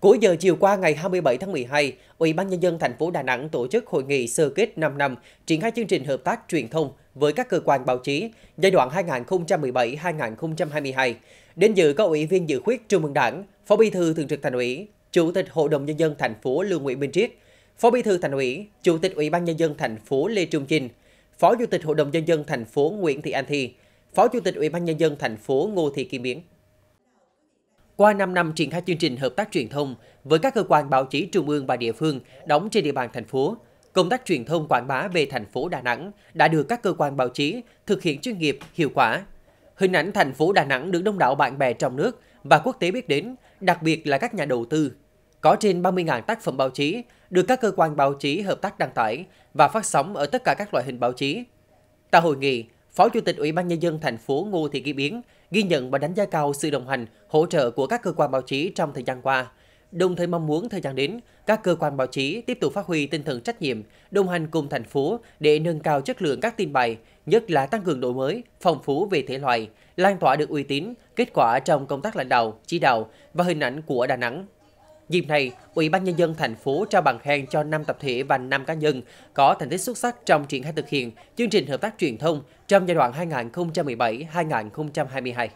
Cuối giờ chiều qua ngày 27 tháng 12, Ủy ban nhân dân thành phố Đà Nẵng tổ chức hội nghị sơ kết 5 năm triển khai chương trình hợp tác truyền thông với các cơ quan báo chí giai đoạn 2017-2022. Đến dự có Ủy viên dự khuyết Trung ương Đảng, Phó Bí thư Thường trực Thành ủy, Chủ tịch Hội đồng nhân dân thành phố Lương Nguyễn Minh Triết, Phó Bí thư Thành ủy, Chủ tịch Ủy ban nhân dân thành phố Lê Trung Chinh, Phó Chủ tịch Hội đồng nhân dân thành phố Nguyễn Thị An Thi, Phó Chủ tịch Ủy ban nhân dân thành phố Ngô Thị Kim Biến. Qua 5 năm triển khai chương trình hợp tác truyền thông với các cơ quan báo chí trung ương và địa phương đóng trên địa bàn thành phố, công tác truyền thông quảng bá về thành phố Đà Nẵng đã được các cơ quan báo chí thực hiện chuyên nghiệp, hiệu quả. Hình ảnh thành phố Đà Nẵng được đông đảo bạn bè trong nước và quốc tế biết đến, đặc biệt là các nhà đầu tư. Có trên 30.000 tác phẩm báo chí được các cơ quan báo chí hợp tác đăng tải và phát sóng ở tất cả các loại hình báo chí. Tại hội nghị, Phó Chủ tịch Ủy ban Nhân dân thành phố Ngô Thị Kim Yến ghi nhận và đánh giá cao sự đồng hành, hỗ trợ của các cơ quan báo chí trong thời gian qua, đồng thời mong muốn thời gian đến, các cơ quan báo chí tiếp tục phát huy tinh thần trách nhiệm, đồng hành cùng thành phố để nâng cao chất lượng các tin bài, nhất là tăng cường đổi mới, phong phú về thể loại, lan tỏa được uy tín, kết quả trong công tác lãnh đạo, chỉ đạo và hình ảnh của Đà Nẵng. Dịp này, Ủy ban Nhân dân thành phố trao bằng khen cho 5 tập thể và 5 cá nhân có thành tích xuất sắc trong triển khai thực hiện chương trình hợp tác truyền thông trong giai đoạn 2017-2022.